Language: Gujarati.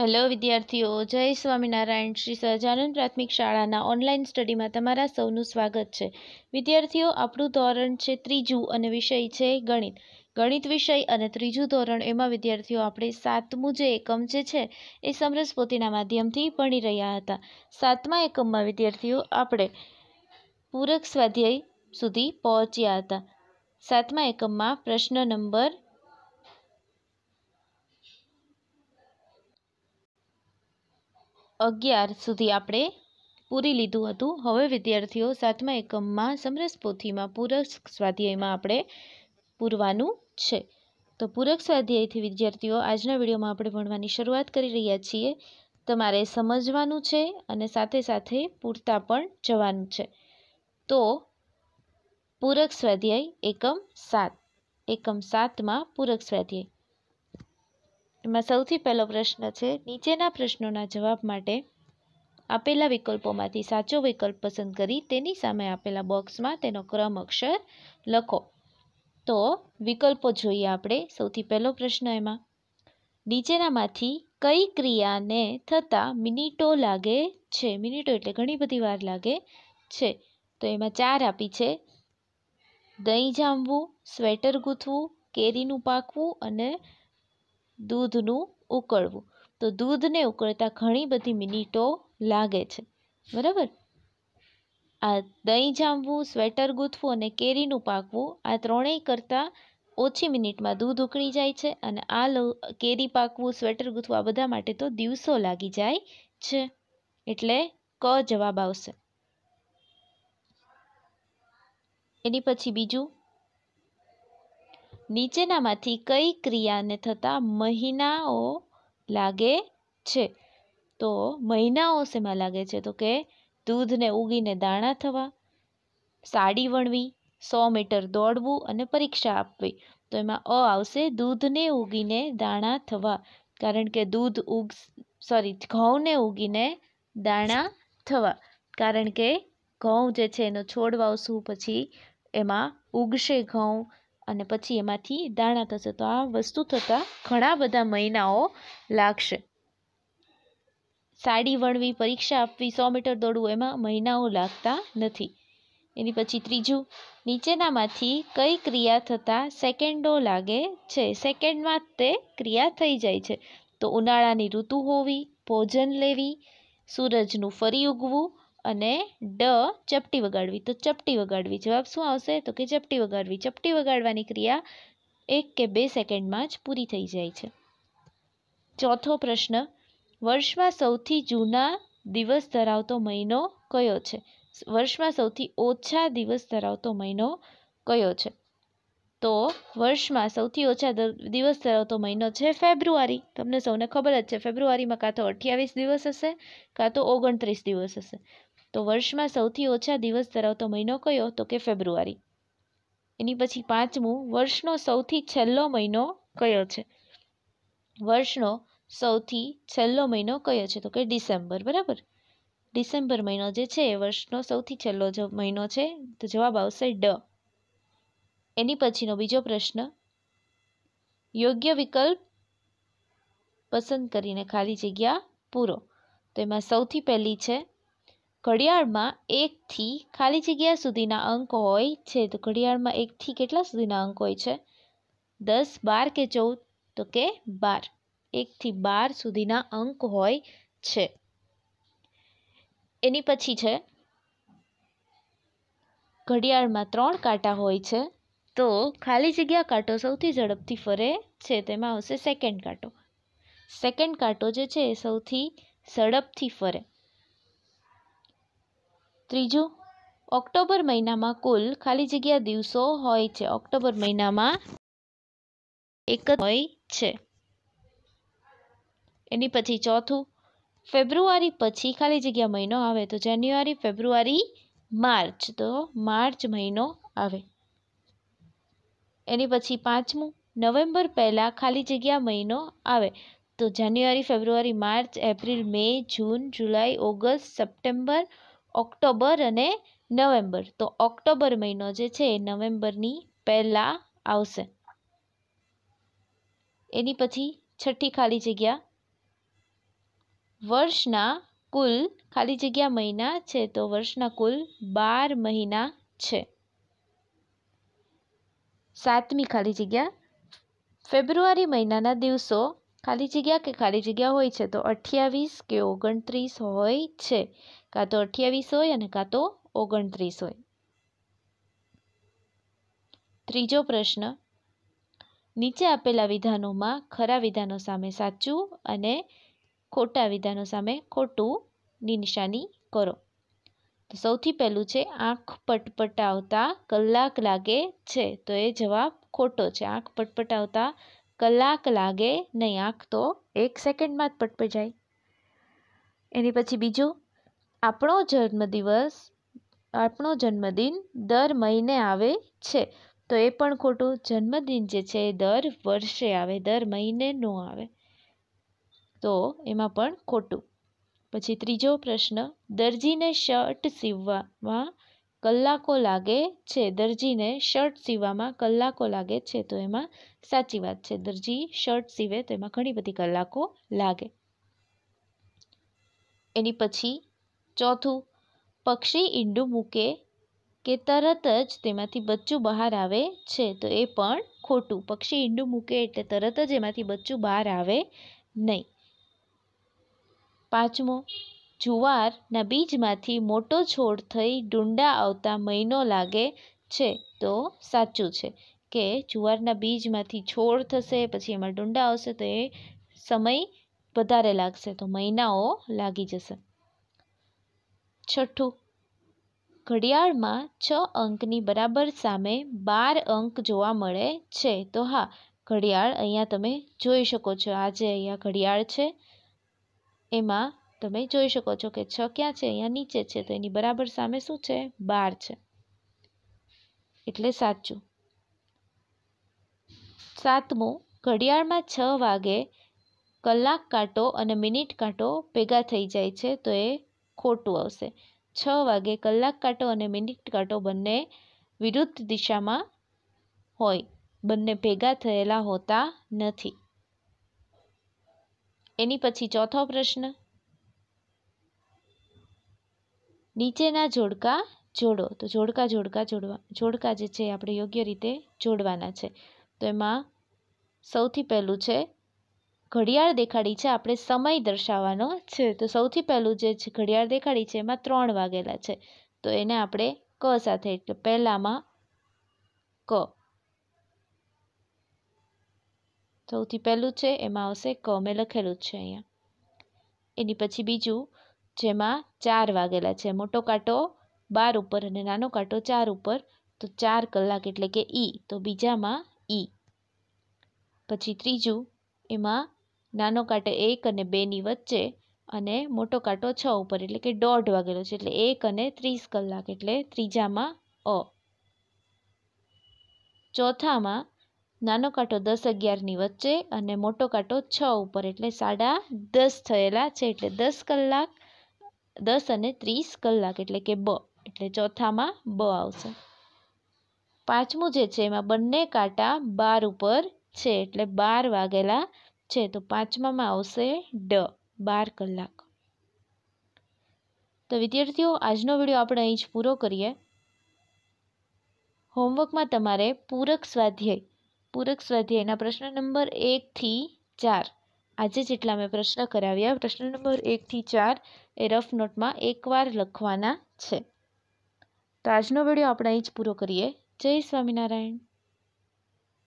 હેલો વિદ્યાર્થીઓ જય સ્વામિનારાયણ શ્રી સહજાનંદ પ્રાથમિક શાળાના ઓનલાઈન સ્ટડીમાં તમારા સૌનું સ્વાગત છે વિદ્યાર્થીઓ આપણું ધોરણ છે ત્રીજું અને વિષય છે ગણિત ગણિત વિષય અને ત્રીજું ધોરણ એમાં વિદ્યાર્થીઓ આપણે સાતમું જે એકમ જે છે એ સમરસ પોતીના માધ્યમથી ભણી રહ્યા હતા સાતમા એકમમાં વિદ્યાર્થીઓ આપણે પૂરક સ્વાધ્યાય સુધી પહોંચ્યા હતા સાતમા એકમમાં પ્રશ્ન નંબર અગિયાર સુધી આપણે પૂરી લીધું હતું હવે વિદ્યાર્થીઓ સાતમા એકમમાં સમરસ પોથીમાં પૂરક સ્વાધ્યાયમાં આપણે પૂરવાનું છે તો પૂરક સ્વાધ્યાયથી વિદ્યાર્થીઓ આજના વિડીયોમાં આપણે ભણવાની શરૂઆત કરી રહ્યા છીએ તમારે સમજવાનું છે અને સાથે સાથે પૂરતા પણ જવાનું છે તો પૂરક સ્વાધ્યાય એકમ સાત એકમ સાતમાં પૂરક સ્વાધ્યાય એમાં સૌથી પહેલો પ્રશ્ન છે નીચેના પ્રશ્નોના જવાબ માટે આપેલા વિકલ્પોમાંથી સાચો વિકલ્પ પસંદ કરી તેની સામે આપેલા બોક્સમાં તેનો ક્રમ અક્ષર લખો તો વિકલ્પો જોઈએ આપણે સૌથી પહેલો પ્રશ્ન એમાં નીચેનામાંથી કઈ ક્રિયાને થતાં મિનિટો લાગે છે મિનિટો એટલે ઘણી બધી વાર લાગે છે તો એમાં ચાર આપી છે દહીં જામવું સ્વેટર ગૂંથવું કેરીનું પાકવું અને દૂધનું ઉકળવું તો દૂધને ઉકળતા ઘણી બધી મિનિટો લાગે છે બરાબર આ દહીં જામવું સ્વેટર ગૂંથવું અને કેરીનું પાકવું આ ત્રણેય કરતાં ઓછી મિનિટમાં દૂધ ઉકળી જાય છે અને આ લો કેરી પાકવું સ્વેટર ગૂંથવું આ બધા માટે તો દિવસો લાગી જાય છે એટલે ક જવાબ આવશે એની પછી બીજું નીચેનામાંથી કઈ ક્રિયાને થતાં મહિનાઓ લાગે છે તો મહિનાઓ શેમાં લાગે છે તો કે દૂધને ઉગીને દાણા થવા સાડી વણવી સો મીટર દોડવું અને પરીક્ષા આપવી તો એમાં અ આવશે દૂધને ઉગીને દાણા થવા કારણ કે દૂધ ઉગ સોરી ઘઉંને ઉગીને દાણા થવા કારણ કે ઘઉં જે છે એનો છોડ વાવશું પછી એમાં ઉગશે ઘઉં અને પછી એમાંથી દાણા થશે તો આ વસ્તુ થતાં ઘણા બધા મહિનાઓ લાગશે સાડી વણવી પરીક્ષા આપવી સો મીટર દોડવું એમાં મહિનાઓ લાગતા નથી એની પછી ત્રીજું નીચેનામાંથી કઈ ક્રિયા થતાં સેકન્ડો લાગે છે સેકન્ડમાં તે ક્રિયા થઈ જાય છે તો ઉનાળાની ઋતુ હોવી ભોજન લેવી સૂરજનું ફરી ઉગવું અને ડ ચપટી વગાડવી તો ચપટી વગાડવી જવાબ શું આવશે તો કે ચપટી વગાડવી ચપટી વગાડવાની ક્રિયા એક કે બે સેકન્ડમાં જ પૂરી થઈ જાય છે ચોથો પ્રશ્ન વર્ષમાં સૌથી જૂના દિવસ ધરાવતો મહિનો કયો છે વર્ષમાં સૌથી ઓછા દિવસ ધરાવતો મહિનો કયો છે તો વર્ષમાં સૌથી ઓછા દિવસ ધરાવતો મહિનો છે ફેબ્રુઆરી તમને સૌને ખબર જ છે ફેબ્રુઆરીમાં કાં તો અઠ્યાવીસ દિવસ હશે કાં તો ઓગણત્રીસ દિવસ હશે તો વર્ષમાં સૌથી ઓછા દિવસ ધરાવતો મહિનો કયો તો કે ફેબ્રુઆરી એની પછી પાંચમું વર્ષનો સૌથી છેલ્લો મહિનો કયો છે વર્ષનો સૌથી છેલ્લો મહિનો કયો છે તો કે ડિસેમ્બર બરાબર ડિસેમ્બર મહિનો જે છે એ વર્ષનો સૌથી છેલ્લો મહિનો છે તો જવાબ આવશે ડ એની પછીનો બીજો પ્રશ્ન યોગ્ય વિકલ્પ પસંદ કરીને ખાલી જગ્યા પૂરો તો એમાં સૌથી પહેલી છે ઘડિયાળમાં એકથી ખાલી જગ્યા સુધીના અંક હોય છે તો ઘડિયાળમાં એકથી કેટલા સુધીના અંક હોય છે દસ બાર કે ચૌદ તો કે બાર એકથી બાર સુધીના અંક હોય છે એની પછી છે ઘડિયાળમાં ત્રણ કાંટા હોય છે તો ખાલી જગ્યા કાંટો સૌથી ઝડપથી ફરે છે તેમાં આવશે સેકન્ડ કાંટો સેકન્ડ કાંટો જે છે એ સૌથી ઝડપથી ફરે ત્રીજું ઓક્ટોબર મહિનામાં કુલ ખાલી જગ્યા દિવસો હોય છે ઓક્ટોબર મહિનામાં એક હોય છે એની પછી ચોથું ફેબ્રુઆરી પછી ખાલી જગ્યા મહિનો આવે તો જાન્યુઆરી ફેબ્રુઆરી માર્ચ તો માર્ચ મહિનો આવે એની પછી પાંચમું નવેમ્બર પહેલાં ખાલી જગ્યા મહિનો આવે તો January February March April May June July August September October અને નવેમ્બર તો ઓક્ટોબર મહિનો જે છે એ નવેમ્બરની પહેલાં આવશે એની પછી છઠ્ઠી ખાલી જગ્યા વર્ષના કુલ ખાલી જગ્યા મહિના છે તો વર્ષના કુલ બાર મહિના છે સાતમી ખાલી જગ્યા ફેબ્રુઆરી મહિનાના દિવસો ખાલી જગ્યા કે ખાલી જગ્યા હોય છે તો અઠ્યાવીસ કે ઓગણત્રીસ હોય છે કાં તો અઠ્યાવીસ હોય અને કાં તો ઓગણત્રીસ હોય ત્રીજો પ્રશ્ન નીચે આપેલા વિધાનોમાં ખરા વિધાનો સામે સાચું અને ખોટા વિધાનો સામે ખોટું નિશાની કરો તો સૌથી પહેલું છે આંખ પટપટાવતા કલાક લાગે છે તો એ જવાબ ખોટો છે આંખ પટપટાવતા કલાક લાગે નહીં આંખ તો એક સેકન્ડમાં જ પટપ જાય એની પછી બીજું આપણો જન્મદિવસ આપણો જન્મદિન દર મહિને આવે છે તો એ પણ ખોટું જન્મદિન જે છે એ દર વર્ષે આવે દર મહિને નો આવે તો એમાં પણ ખોટું પછી ત્રીજો પ્રશ્ન દરજીને શર્ટ સીવવામાં કલાકો લાગે છે દરજીને શર્ટ સીવામાં કલાકો લાગે છે તો એમાં સાચી વાત છે દરજી શર્ટ સીવે તો એમાં ઘણી બધી કલાકો લાગે એની પછી ચોથું પક્ષી ઈંડું મૂકે કે તરત જ તેમાંથી બચ્ચું બહાર આવે છે તો એ પણ ખોટું પક્ષી ઈંડું મૂકે એટલે તરત જ એમાંથી બચ્ચું બહાર આવે નહીં પાંચમો જુવારના બીજમાંથી મોટો છોડ થઈ ડુંડા આવતા મહિનો લાગે છે તો સાચું છે કે જુવારના બીજમાંથી છોડ થશે પછી એમાં ડુંડા આવશે તો એ સમય વધારે લાગશે તો મહિનાઓ લાગી જશે છઠ્ઠું ઘડિયાળમાં છ અંકની બરાબર સામે બાર અંક જોવા મળે છે તો હા ઘડિયાળ અહીંયા તમે જોઈ શકો છો આજે અહીંયા ઘડિયાળ છે એમાં તમે જોઈ શકો છો કે છ ક્યાં છે અહીંયા નીચે છે તો એની બરાબર સામે શું છે બાર છે એટલે સાચું સાતમું ઘડિયાળમાં છ વાગે કલાક કાંટો અને મિનિટ કાંટો ભેગા થઈ જાય છે તો એ ખોટું આવશે છ વાગે કલાક કાંટો અને મિનિટ કાંટો બંને વિરુદ્ધ દિશામાં હોય બંને ભેગા થયેલા હોતા નથી એની પછી ચોથો પ્રશ્ન નીચેના જોડકા જોડો તો જોડકા જોડકા જોડવા જોડકા જે છે આપણે યોગ્ય રીતે જોડવાના છે તો એમાં સૌથી પહેલું છે ઘડિયાળ દેખાડી છે આપણે સમય દર્શાવવાનો છે તો સૌથી પહેલું જે ઘડિયાળ દેખાડી છે એમાં ત્રણ વાગેલા છે તો એને આપણે ક સાથે એટલે પહેલામાં ક સૌથી પહેલું છે એમાં આવશે ક મેં લખેલું જ છે અહીંયા એની પછી બીજું જેમાં ચાર વાગેલા છે મોટો કાંટો બાર ઉપર અને નાનો કાંટો ચાર ઉપર તો ચાર કલાક એટલે કે ઈ તો બીજામાં ઈ પછી ત્રીજું એમાં નાનો કાંટો એક અને બેની વચ્ચે અને મોટો કાંટો છ ઉપર એટલે કે દોઢ વાગેલો છે એટલે એક અને ત્રીસ કલાક એટલે ત્રીજામાં અ ચોથામાં નાનો કાંટો દસ અગિયારની વચ્ચે અને મોટો કાંટો છ ઉપર એટલે સાડા દસ થયેલા છે એટલે દસ કલાક દસ અને ત્રીસ કલાક એટલે કે બ એટલે ચોથામાં બ આવશે પાંચમું જે છે એમાં બંને કાંટા બાર ઉપર છે એટલે બાર વાગેલા છે તો પાંચમામાં આવશે ડ બાર કલાક તો વિદ્યાર્થીઓ આજનો વિડીયો આપણે અહીં જ પૂરો કરીએ હોમવર્કમાં તમારે પૂરક સ્વાધ્યાય પૂરક સ્વાધ્યાયના પ્રશ્ન નંબર એકથી ચાર આજે જેટલા મેં પ્રશ્ન કરાવ્યા પ્રશ્ન નંબર એકથી ચાર એ રફ નોટમાં એકવાર લખવાના છે તો આજનો વિડીયો આપણે અહીં જ પૂરો કરીએ જય સ્વામિનારાયણ